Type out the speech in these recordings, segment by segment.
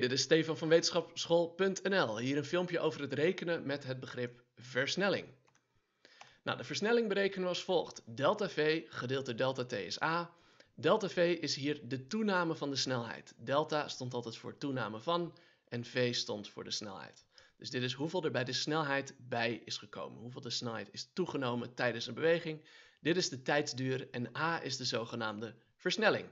dit is Stefan van Wetenschapschool.nl. Hier een filmpje over het rekenen met het begrip versnelling. Nou, de versnelling berekenen we als volgt. Delta V gedeeld door delta t is A. Delta V is hier de toename van de snelheid. Delta stond altijd voor toename van en V stond voor de snelheid. Dus dit is hoeveel er bij de snelheid bij is gekomen. Hoeveel de snelheid is toegenomen tijdens een beweging. Dit is de tijdsduur en A is de zogenaamde versnelling.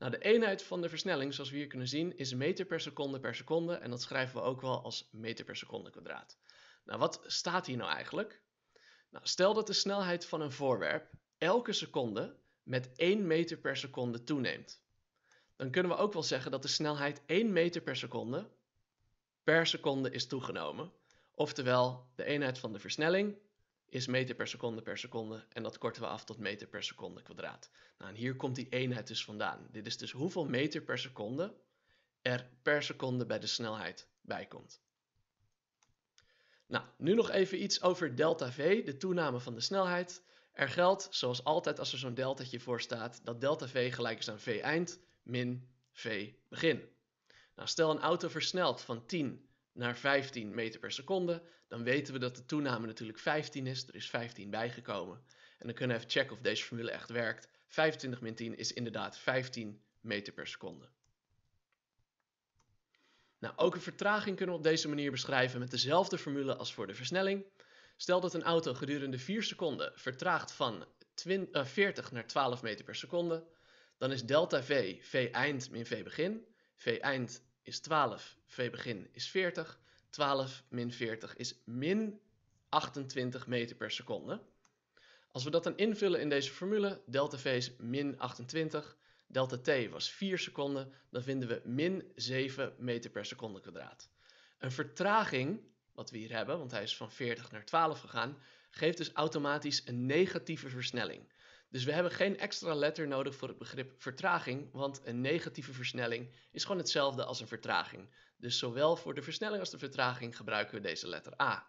Nou, de eenheid van de versnelling, zoals we hier kunnen zien, is meter per seconde per seconde. En dat schrijven we ook wel als meter per seconde kwadraat. Nou, wat staat hier nou eigenlijk? Nou, stel dat de snelheid van een voorwerp elke seconde met 1 meter per seconde toeneemt. Dan kunnen we ook wel zeggen dat de snelheid 1 meter per seconde per seconde is toegenomen. Oftewel, de eenheid van de versnelling is meter per seconde per seconde. En dat korten we af tot meter per seconde kwadraat. Nou, en hier komt die eenheid dus vandaan. Dit is dus hoeveel meter per seconde er per seconde bij de snelheid bij komt. Nou, nu nog even iets over delta v, de toename van de snelheid. Er geldt, zoals altijd als er zo'n deltatje voor staat, dat delta v gelijk is aan v eind min v begin. Nou, stel een auto versnelt van 10 naar 15 meter per seconde, dan weten we dat de toename natuurlijk 15 is. Er is 15 bijgekomen. En dan kunnen we even checken of deze formule echt werkt. 25 min 10 is inderdaad 15 meter per seconde. Nou, ook een vertraging kunnen we op deze manier beschrijven met dezelfde formule als voor de versnelling. Stel dat een auto gedurende 4 seconden vertraagt van 40 eh, naar 12 meter per seconde, dan is delta v v eind min v begin. v eind is 12. V begin is 40. 12 min 40 is min 28 meter per seconde. Als we dat dan invullen in deze formule, delta v is min 28, delta t was 4 seconden, dan vinden we min 7 meter per seconde kwadraat. Een vertraging, wat we hier hebben, want hij is van 40 naar 12 gegaan, geeft dus automatisch een negatieve versnelling. Dus we hebben geen extra letter nodig voor het begrip vertraging, want een negatieve versnelling is gewoon hetzelfde als een vertraging. Dus zowel voor de versnelling als de vertraging gebruiken we deze letter A.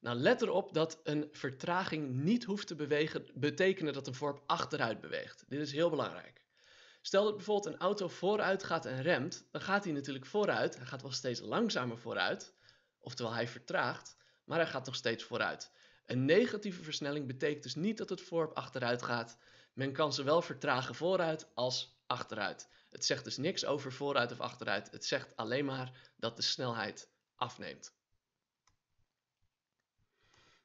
Nou, let erop dat een vertraging niet hoeft te bewegen, betekenen dat een vorm achteruit beweegt. Dit is heel belangrijk. Stel dat bijvoorbeeld een auto vooruit gaat en remt, dan gaat hij natuurlijk vooruit. Hij gaat wel steeds langzamer vooruit, oftewel hij vertraagt, maar hij gaat nog steeds vooruit. Een negatieve versnelling betekent dus niet dat het voorop achteruit gaat. Men kan zowel vertragen vooruit als achteruit. Het zegt dus niks over vooruit of achteruit. Het zegt alleen maar dat de snelheid afneemt.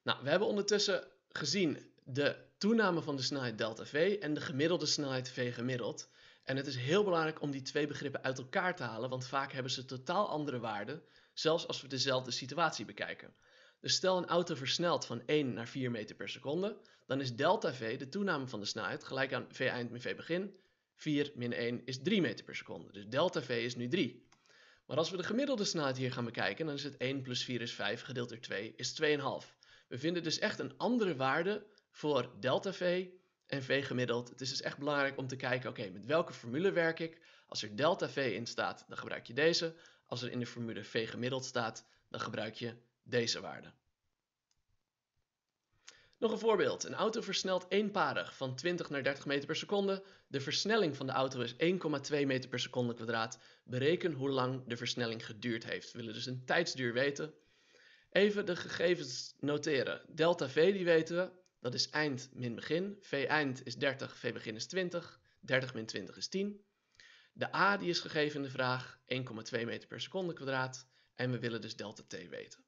Nou, we hebben ondertussen gezien de toename van de snelheid delta v en de gemiddelde snelheid v gemiddeld. En het is heel belangrijk om die twee begrippen uit elkaar te halen, want vaak hebben ze totaal andere waarden, zelfs als we dezelfde situatie bekijken. Dus stel een auto versnelt van 1 naar 4 meter per seconde, dan is delta v, de toename van de snelheid, gelijk aan v eind min v begin. 4 min 1 is 3 meter per seconde, dus delta v is nu 3. Maar als we de gemiddelde snelheid hier gaan bekijken, dan is het 1 plus 4 is 5 gedeeld door 2 is 2,5. We vinden dus echt een andere waarde voor delta v en v gemiddeld. Het is dus echt belangrijk om te kijken, oké, met welke formule werk ik? Als er delta v in staat, dan gebruik je deze. Als er in de formule v gemiddeld staat, dan gebruik je deze waarde. Nog een voorbeeld. Een auto versnelt eenparig van 20 naar 30 meter per seconde. De versnelling van de auto is 1,2 meter per seconde kwadraat. Bereken hoe lang de versnelling geduurd heeft. We willen dus een tijdsduur weten. Even de gegevens noteren. Delta V die weten we. Dat is eind min begin. V eind is 30, V begin is 20. 30 min 20 is 10. De A die is gegeven in de vraag 1,2 meter per seconde kwadraat. En we willen dus delta T weten.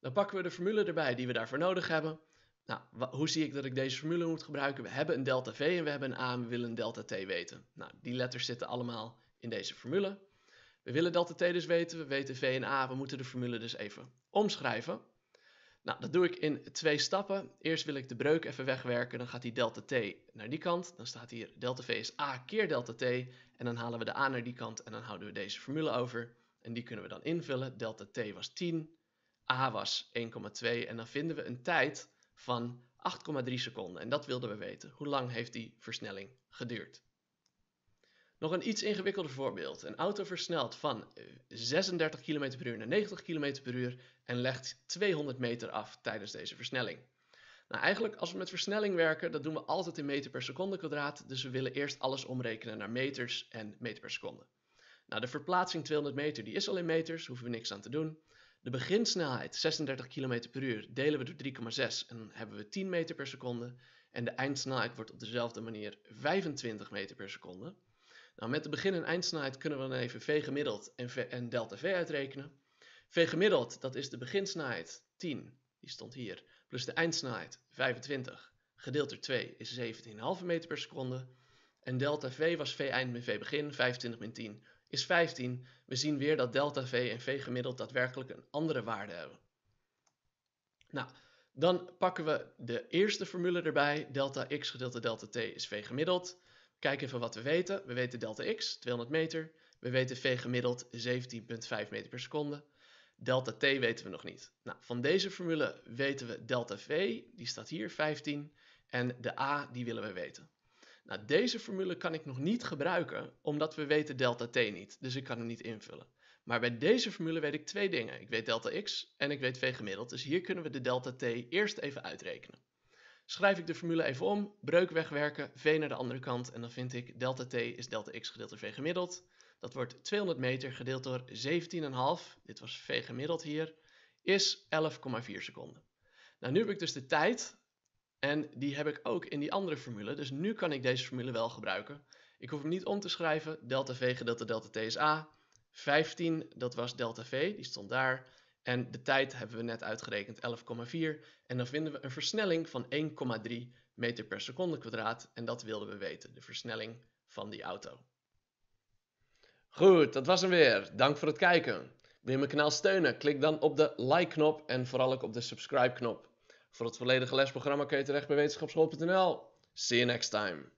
Dan pakken we de formule erbij die we daarvoor nodig hebben. Nou, hoe zie ik dat ik deze formule moet gebruiken? We hebben een delta v en we hebben een a en we willen een delta t weten. Nou, die letters zitten allemaal in deze formule. We willen delta t dus weten, we weten v en a, we moeten de formule dus even omschrijven. Nou, dat doe ik in twee stappen. Eerst wil ik de breuk even wegwerken, dan gaat die delta t naar die kant. Dan staat hier delta v is a keer delta t en dan halen we de a naar die kant en dan houden we deze formule over. En die kunnen we dan invullen. Delta t was 10 A was 1,2 en dan vinden we een tijd van 8,3 seconden. En dat wilden we weten. Hoe lang heeft die versnelling geduurd? Nog een iets ingewikkelder voorbeeld. Een auto versnelt van 36 eh, km per uur naar 90 km per uur en legt 200 meter af tijdens deze versnelling. Nou, eigenlijk als we met versnelling werken, dat doen we altijd in meter per seconde kwadraat. Dus we willen eerst alles omrekenen naar meters en meter per seconde. Nou, de verplaatsing 200 meter die is al in meters, hoeven we niks aan te doen. De beginsnelheid 36 km per uur delen we door 3,6 en hebben we 10 meter per seconde. En de eindsnelheid wordt op dezelfde manier 25 meter per seconde. Nou, met de begin- en eindsnelheid kunnen we dan even v gemiddeld en, delta v uitrekenen. v gemiddeld, dat is de beginsnelheid 10, die stond hier, plus de eindsnelheid 25, gedeeld door 2 is 17,5 meter per seconde. En delta v was v eind min v begin, 25 min 10, is 15, we zien weer dat delta V en V gemiddeld daadwerkelijk een andere waarde hebben. Nou, dan pakken we de eerste formule erbij. Delta x gedeeld door delta t is v gemiddeld. Kijk even wat we weten. We weten delta x, 200 meter. We weten v gemiddeld 17,5 meter per seconde. Delta t weten we nog niet. Nou, van deze formule weten we delta v, die staat hier, 15. En de a, die willen we weten. Nou, deze formule kan ik nog niet gebruiken, omdat we weten delta t niet, dus ik kan hem niet invullen. Maar bij deze formule weet ik twee dingen. Ik weet delta x en ik weet v gemiddeld, dus hier kunnen we de delta t eerst even uitrekenen. Schrijf ik de formule even om, breuk wegwerken, v naar de andere kant en dan vind ik delta t is delta x gedeeld door v gemiddeld. Dat wordt 200 meter gedeeld door 17,5, dit was v gemiddeld hier, is 11,4 seconden. Nou, nu heb ik dus de tijd en die heb ik ook in die andere formule. Dus nu kan ik deze formule wel gebruiken. Ik hoef hem niet om te schrijven. Delta V gedeelte delta T is A. 15, dat was delta V, die stond daar. En de tijd hebben we net uitgerekend, 11,4. En dan vinden we een versnelling van 1,3 meter per seconde kwadraat. En dat wilden we weten, de versnelling van die auto. Goed, dat was hem weer. Dank voor het kijken. Wil je mijn kanaal steunen? Klik dan op de like-knop en vooral ook op de subscribe-knop. Voor het volledige lesprogramma kun je terecht bij wetenschapschool.nl. See you next time.